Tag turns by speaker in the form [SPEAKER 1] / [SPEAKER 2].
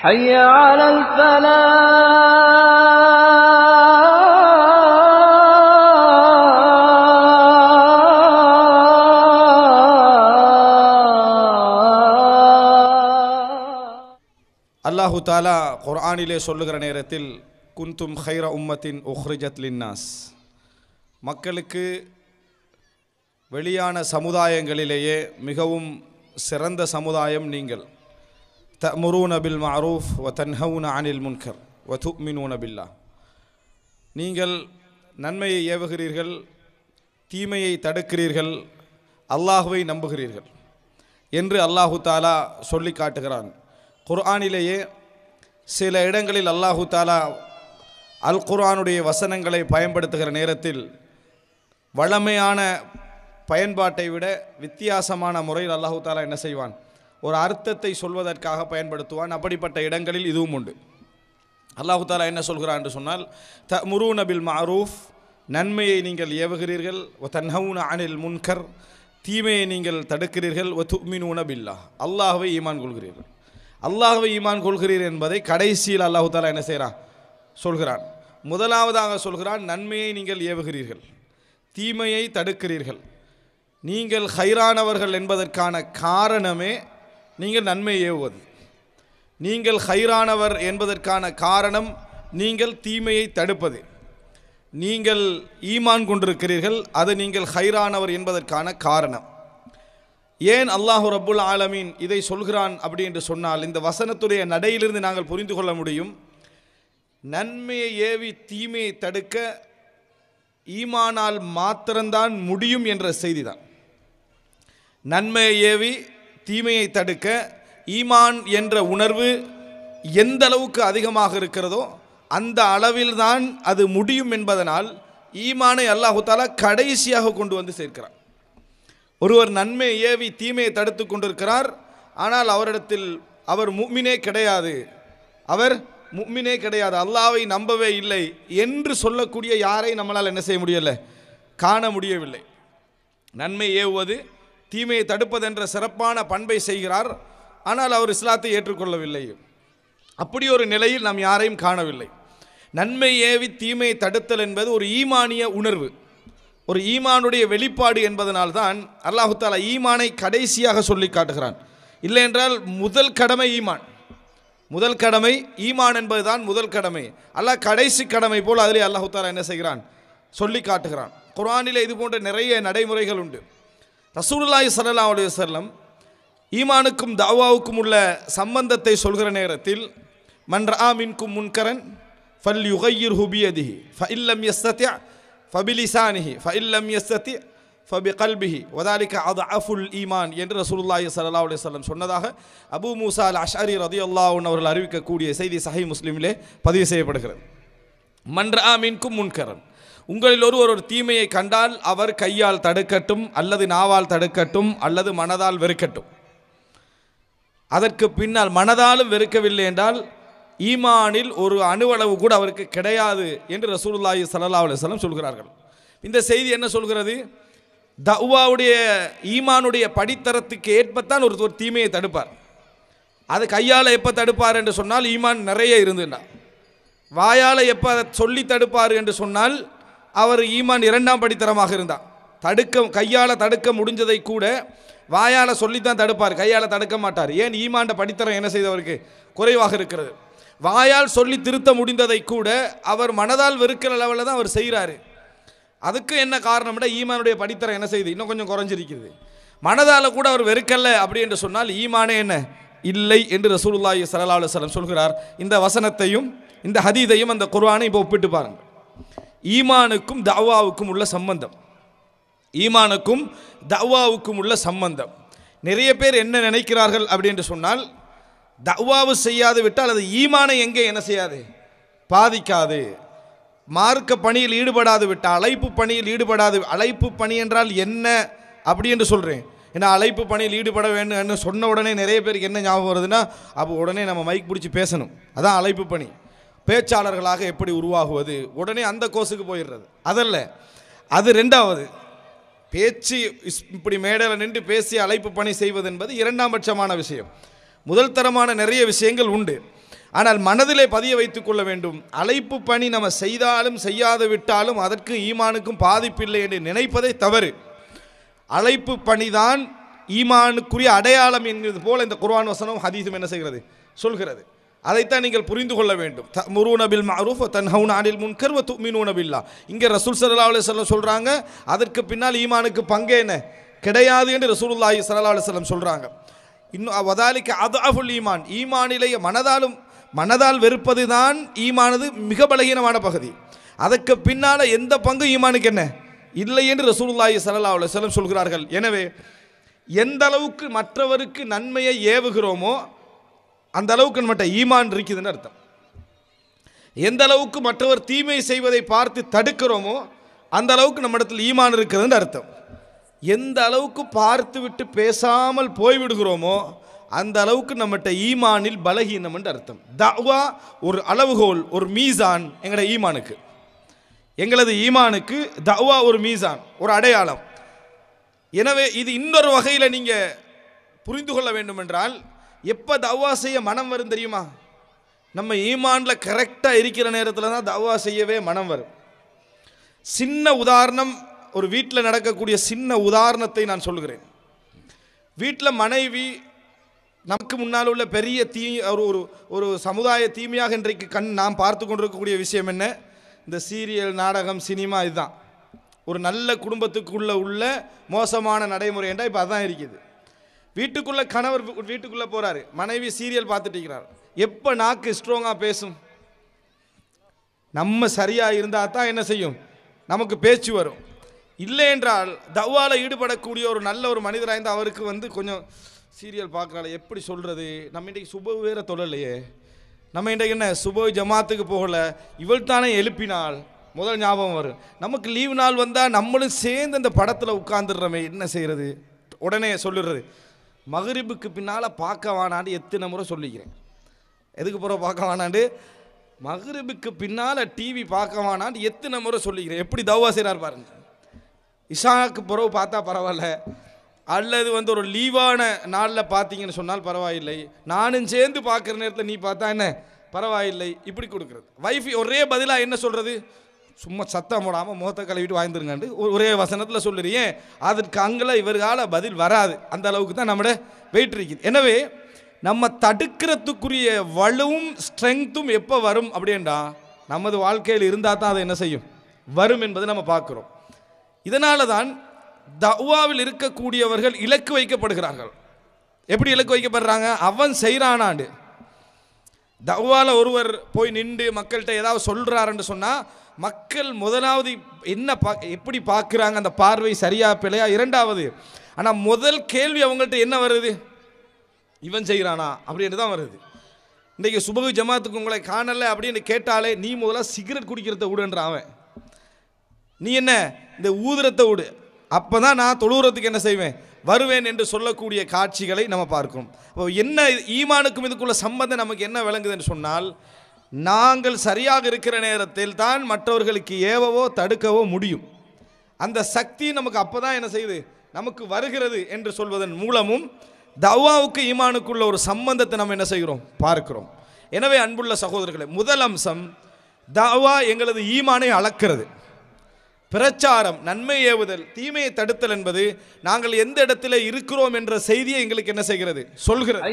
[SPEAKER 1] حي على الفلاح அல்லாஹு தாலா குர்ஆனிலே சொல்லுகிற நேரத்தில் குந்தும் ஹைர உம்மத்தின் உஹ்ரிஜத் லின்னாஸ் மக்களுக்கு வெளியான சமுதாயங்களிலேயே மிகவும் சிறந்த சமுதாயம் நீங்கள் தமுரூன பில் மாரூஃப் வ தன்ஹவுன அனில் முன்கர் வ மின் பில்லா நீங்கள் நன்மையை ஏவுகிறீர்கள் தீமையை தடுக்கிறீர்கள் அல்லாஹுவை நம்புகிறீர்கள் என்று அல்லாஹு தாலா சொல்லி காட்டுகிறான் குர்ஆனிலேயே சில இடங்களில் அல்லாஹு தாலா அல் குர்ஆனுடைய வசனங்களை பயன்படுத்துகிற நேரத்தில் வளமையான பயன்பாட்டை விட வித்தியாசமான முறையில் அல்லாஹு தாலா என்ன செய்வான் ஒரு அர்த்தத்தை சொல்வதற்காக பயன்படுத்துவான் அப்படிப்பட்ட இடங்களில் இதுவும் உண்டு அல்லாஹு தாலா என்ன சொல்கிறான் என்று சொன்னால் த முரு நபில் மாரூஃப் நன்மையை நீங்கள் ஏவுகிறீர்கள் ஒ தன்ஹவுன அனில் முன்கர் தீமையை நீங்கள் தடுக்கிறீர்கள் ஒ துமின் உணபில்லா அல்லாஹுவை ஈமான் கொள்கிறீர்கள் அல்லாஹுவை ஈமான் கொள்கிறீர்கள் என்பதை கடைசியில் அல்லாஹு தாலா என்ன செய்கிறான் சொல்கிறான் முதலாவதாக சொல்கிறான் நன்மையை நீங்கள் ஏவுகிறீர்கள் தீமையை தடுக்கிறீர்கள் நீங்கள் ஹைரானவர்கள் என்பதற்கான காரணமே நீங்கள் நன்மை ஏவுவது நீங்கள் ஹைரானவர் என்பதற்கான காரணம் நீங்கள் தீமையை தடுப்பது நீங்கள் ஈமான் கொண்டிருக்கிறீர்கள் அது நீங்கள் ஹைரானவர் என்பதற்கான காரணம் ஏன் அல்லாஹு ரப்புல் ஆலமீன் இதை சொல்கிறான் அப்படி என்று சொன்னால் இந்த வசனத்துடைய நடையிலிருந்து நாங்கள் புரிந்து கொள்ள முடியும் நன்மையை ஏவி தீமையை தடுக்க ஈமானால் மாத்திரம்தான் முடியும் என்ற செய்தி தான் நன்மையை ஏவி தீமையை தடுக்க ஈமான் என்ற உணர்வு எந்த அளவுக்கு அதிகமாக இருக்கிறதோ அந்த அளவில்தான் அது முடியும் என்பதனால் ஈமானை அல்லாஹுத்தாலா கடைசியாக கொண்டு வந்து சேர்க்கிறார் ஒருவர் நன்மை ஏவி தீமையை தடுத்து கொண்டிருக்கிறார் ஆனால் அவரிடத்தில் அவர் முக்மினே கிடையாது அவர் முக்மினே கிடையாது அல்லாவை நம்பவே இல்லை என்று சொல்லக்கூடிய யாரை நம்மளால் என்ன செய்ய முடியலை காண முடியவில்லை நன்மை ஏவுவது தீமையை தடுப்பதென்ற சிறப்பான பண்பை செய்கிறார் ஆனால் அவர் இஸ்லாத்தை ஏற்றுக்கொள்ளவில்லை அப்படி ஒரு நிலையில் நாம் யாரையும் காணவில்லை நன்மை ஏவி தீமையை தடுத்தல் என்பது ஒரு ஈமானிய உணர்வு ஒரு ஈமானுடைய வெளிப்பாடு என்பதனால்தான் அல்லாஹு தாலா ஈமானை கடைசியாக சொல்லி காட்டுகிறான் இல்லை என்றால் முதல் கடமை ஈமான் முதல் கடமை ஈமான் என்பதுதான் முதல் கடமை அல்லாஹ் கடைசி கடமை போல் அதிலே அல்லாஹு தாலா என்ன செய்கிறான் சொல்லி காட்டுகிறான் குரானில் இது போன்ற நிறைய நடைமுறைகள் உண்டு ரசூலுல்லாய் சல்லா அலுவலி வல்லம் ஈமானுக்கும் தாவாவுக்கும் உள்ள சம்பந்தத்தை சொல்கிற நேரத்தில் மன்ரா மின்கும் முன்கரன் ஃபல் யுகையிர் ஹுபியதிஹி ஃப இல்லம் எஸ்தத்யா ஃபபிலிசானிஹி ஃப இல்லம் எஸ்தத்யா ஃபபி கல்பிஹி வதாலிக்க அது அஃபுல் ஈமான் என்று ரசூலுல்லாஹி சல்லா அலி சொல்லம் சொன்னதாக அபு மூசா அல் அஷாரி ரதி அல்லாவுன் அவர்கள் அறிவிக்கக்கூடிய செய்தி சஹி முஸ்லீமிலே பதிவு செய்யப்படுகிறது மன்ரா மின்கும் முன்கரன் உங்களில் ஒருவர் ஒரு தீமையை கண்டால் அவர் கையால் தடுக்கட்டும் அல்லது நாவால் தடுக்கட்டும் அல்லது மனதால் வெறுக்கட்டும் அதற்கு பின்னால் மனதாலும் வெறுக்கவில்லை என்றால் ஈமானில் ஒரு அணுவளவு கூட அவருக்கு கிடையாது என்று ரசூலுல்லாஹி சல்லா அலுவலம் சொல்கிறார்கள் இந்த செய்தி என்ன சொல்கிறது தவாவுடைய ஈமானுடைய படித்தரத்துக்கு ஏற்பத்தான் ஒரு ஒரு தீமையை தடுப்பார் அது கையால் எப்போ தடுப்பார் என்று சொன்னால் ஈமான் நிறைய இருந்துன்னா வாயால் எப்போ அதை சொல்லி தடுப்பார் என்று சொன்னால் அவர் ஈமான் இரண்டாம் படித்தரமாக இருந்தார் தடுக்க கையால் தடுக்க முடிஞ்சதை கூட வாயால் சொல்லித்தான் தடுப்பார் கையால் தடுக்க மாட்டார் ஏன் ஈமாண்ட படித்தரம் என்ன செய்தவருக்கு குறைவாக இருக்கிறது வாயால் சொல்லி திருத்த முடிந்ததை கூட அவர் மனதால் வெறுக்கிற லெவலில் தான் அவர் செய்கிறாரு அதுக்கு என்ன காரணம்னா ஈமானுடைய படித்தரம் என்ன செய்யுது இன்னும் கொஞ்சம் குறைஞ்சிருக்கிறது மனதால் கூட அவர் வெறுக்கல்ல அப்படி என்று சொன்னால் ஈமானே என்ன இல்லை என்று ரசூலுல்லாஹி சல்லா அலுவலம் சொல்கிறார் இந்த வசனத்தையும் இந்த ஹதீதையும் அந்த குர்வானை இப்போ ஒப்பிட்டு பாருங்கள் ஈமானுக்கும் தவாவுக்கும் உள்ள சம்பந்தம் ஈமானுக்கும் தவாவுக்கும் உள்ள சம்பந்தம் நிறைய பேர் என்ன நினைக்கிறார்கள் அப்படின்னு சொன்னால் தவாவு செய்யாது விட்டால் அது ஈமானை எங்கே என்ன செய்யாது பாதிக்காது மார்க்க பணியில் ஈடுபடாது விட்டால் அழைப்பு பணியில் ஈடுபடாது அழைப்பு பணி என்றால் என்ன அப்படி என்று சொல்கிறேன் ஏன்னா அழைப்பு பணியில் ஈடுபட வேணும்னு சொன்ன உடனே நிறைய பேருக்கு என்ன ஞாபகம் வருதுன்னா அப்போ உடனே நம்ம மைக் பிடிச்சி பேசணும் அதான் அழைப்பு பணி பேச்சாளர்களாக எப்படி உருவாகுவது உடனே அந்த கோஸுக்கு போயிடுறது அதல்ல அது ரெண்டாவது பேச்சு இப்படி மேடையில் நின்று பேசி அழைப்பு பணி செய்வது என்பது இரண்டாம் பட்சமான விஷயம் முதல் தரமான நிறைய விஷயங்கள் உண்டு ஆனால் மனதிலே பதிய வைத்து கொள்ள வேண்டும் அழைப்பு பணி நம்ம செய்தாலும் செய்யாது விட்டாலும் அதற்கு ஈமானுக்கும் பாதிப்பில்லை என்று நினைப்பதை தவறு அழைப்பு பணிதான் ஈமானுக்குரிய அடையாளம் என்கிறது போல் இந்த குர்வான் வசனம் ஹதீசும் என்ன செய்கிறது சொல்கிறது அதைத்தான் நீங்கள் புரிந்து கொள்ள வேண்டும் த முருனபில் மாரூஃப் தன் ஹவுன் அனில் முன்கர் துமினூனபில்லா இங்கே ரசூல் சல்லா அலி சொல்லம் சொல்கிறாங்க அதற்கு பின்னால் ஈமானுக்கு பங்கே என்ன கிடையாது என்று ரசூலுல்லாஹி சல்லா அலி சொல்லம் சொல்கிறாங்க இன்னும் வதாலிக்கு அது அஃபுல் ஈமான் ஈமானிலே மனதாலும் மனதால் வெறுப்பது தான் ஈமானது மிக பலகீனமான பகுதி அதற்கு பின்னால் எந்த பங்கு ஈமானுக்கு என்ன இல்லை என்று ரசூலுல்லாஹி சல்லா அலுவலம் சொல்கிறார்கள் எனவே எந்த அளவுக்கு மற்றவருக்கு நன்மையை ஏவுகிறோமோ அந்த அளவுக்கு நம்மகிட்ட ஈமான் இருக்குதுன்னு அர்த்தம் எந்த அளவுக்கு மற்றவர் தீமை செய்வதை பார்த்து தடுக்கிறோமோ அந்த அளவுக்கு நம்ம இடத்துல ஈமான் இருக்கிறதுன்னு அர்த்தம் எந்த அளவுக்கு பார்த்து விட்டு பேசாமல் போய்விடுகிறோமோ அந்த அளவுக்கு நம்மகிட்ட ஈமானில் பலகீனம்ன்ற அர்த்தம் தவா ஒரு அளவுகோல் ஒரு மீசான் எங்களோட ஈமானுக்கு எங்களது ஈமானுக்கு தவா ஒரு மீசான் ஒரு அடையாளம் எனவே இது இன்னொரு வகையில் நீங்கள் புரிந்து கொள்ள வேண்டுமென்றால் எப்போ தவ்வா செய்ய மனம் வரும் தெரியுமா நம்ம ஈமானில் கரெக்டாக இருக்கிற நேரத்தில் தான் தவ்வா செய்யவே மனம் வரும் சின்ன உதாரணம் ஒரு வீட்டில் நடக்கக்கூடிய சின்ன உதாரணத்தை நான் சொல்கிறேன் வீட்டில் மனைவி நமக்கு முன்னால் உள்ள பெரிய தீ ஒரு ஒரு ஒரு சமுதாய தீமையாக இன்றைக்கு கண் நாம் பார்த்து கொண்டிருக்கக்கூடிய விஷயம் என்ன இந்த சீரியல் நாடகம் சினிமா இதுதான் ஒரு நல்ல குடும்பத்துக்குள்ளே உள்ள மோசமான என்றால் இப்போ அதுதான் இருக்குது வீட்டுக்குள்ளே கணவர் வீட்டுக்குள்ளே போறாரு மனைவி சீரியல் பார்த்துட்டு இருக்கிறார் எப்போ நாக்கு ஸ்ட்ராங்கா பேசும் நம்ம சரியாக இருந்தால் தான் என்ன செய்யும் நமக்கு பேச்சு வரும் இல்லை என்றால் தவால ஈடுபடக்கூடிய ஒரு நல்ல ஒரு மனிதராக இருந்தால் அவருக்கு வந்து கொஞ்சம் சீரியல் பார்க்குறாள் எப்படி சொல்கிறது நம்ம இன்றைக்கி சுப வேற தொழலையே நம்ம இன்றைக்கு என்ன சுப ஜமாத்துக்கு போகலை இவள் தானே எழுப்பினால் முதல் ஞாபகம் வரும் நமக்கு லீவு நாள் வந்தால் நம்மளும் சேர்ந்து இந்த படத்தில் உட்காந்துடுறோமே என்ன செய்கிறது உடனே சொல்லிடுறது மகரிபுக்கு பின்னால் பார்க்க வேணாண்டு எத்தனை முறை சொல்லிக்கிறேன் எதுக்கு பிறகு பார்க்க வேணான்ட்டு மகரிபுக்கு பின்னால் டிவி பார்க்க வேணாண்டு எத்தனை முறை சொல்லிக்கிறேன் எப்படி தவா செய்கிறார் பாருங்க இஷாக்கு பிறகு பார்த்தா பரவாயில்ல அல்லது வந்து ஒரு லீவான நாளில் பார்த்தீங்கன்னு சொன்னால் பரவாயில்லை நானும் சேர்ந்து பார்க்குற நேரத்தில் நீ பார்த்தா என்ன பரவாயில்லை இப்படி கொடுக்குறது வைஃப் ஒரே பதிலாக என்ன சொல்கிறது சும்மா சத்தம் போடாமல் முகத்தை கழுவிட்டு வாழ்ந்துருங்கண்டு ஒரே வசனத்தில் சொல்லுறியே அதற்கு அங்கே இவர்களால் பதில் வராது அந்த அளவுக்கு தான் நம்மளை வெயிட் இருக்குது எனவே நம்ம தடுக்கிறதுக்குரிய வலுவும் ஸ்ட்ரெங்க்த்தும் எப்போ வரும் அப்படின்டா நமது வாழ்க்கையில் இருந்தால் தான் அதை என்ன செய்யும் வரும் என்பதை நம்ம பார்க்குறோம் இதனால தான் தவ்வாவில் இருக்கக்கூடியவர்கள் இலக்கு வைக்கப்படுகிறார்கள் எப்படி இலக்கு வைக்கப்படுறாங்க அவன் செய்கிறானாண்டு தவாவில் ஒருவர் போய் நின்று மக்கள்கிட்ட ஏதாவது சொல்கிறாருன்னு சொன்னால் மக்கள் முதலாவது என்ன பா எப்படி பார்க்குறாங்க அந்த பார்வை சரியா பிழையா இரண்டாவது ஆனால் முதல் கேள்வி அவங்கள்ட்ட என்ன வருது இவன் செய்கிறானா அப்படின்ட்டு தான் வருது இன்றைக்கி சுபகு ஜமாத்துக்கு உங்களை காணலை அப்படின்னு கேட்டாலே நீ முதலாக சிகரெட் குடிக்கிறத விடுன்றான் அவன் நீ என்ன இந்த ஊதுரத்தை விடு அப்போ தான் நான் தொழுகிறதுக்கு என்ன செய்வேன் வருவேன் என்று சொல்லக்கூடிய காட்சிகளை நம்ம பார்க்கணும் இப்போ என்ன ஈமானுக்கும் இதுக்குள்ள சம்பந்தம் நமக்கு என்ன விளங்குதுன்னு சொன்னால் நாங்கள் சரியாக இருக்கிற நேரத்தில் தான் மற்றவர்களுக்கு ஏவவோ தடுக்கவோ முடியும் அந்த சக்தி நமக்கு அப்போ தான் என்ன செய்யுது நமக்கு வருகிறது என்று சொல்வதன் மூலமும் தவாவுக்கு ஈமானுக்குள்ள ஒரு சம்பந்தத்தை நம்ம என்ன செய்கிறோம் பார்க்கிறோம் எனவே அன்புள்ள சகோதரர்களே முதல் அம்சம் தவா எங்களது ஈமானை அளக்கிறது பிரச்சாரம் நன்மை ஏவுதல் தீமையை தடுத்தல் என்பது நாங்கள் எந்த இடத்துல இருக்கிறோம் என்ற செய்தியை எங்களுக்கு என்ன செய்கிறது சொல்கிறது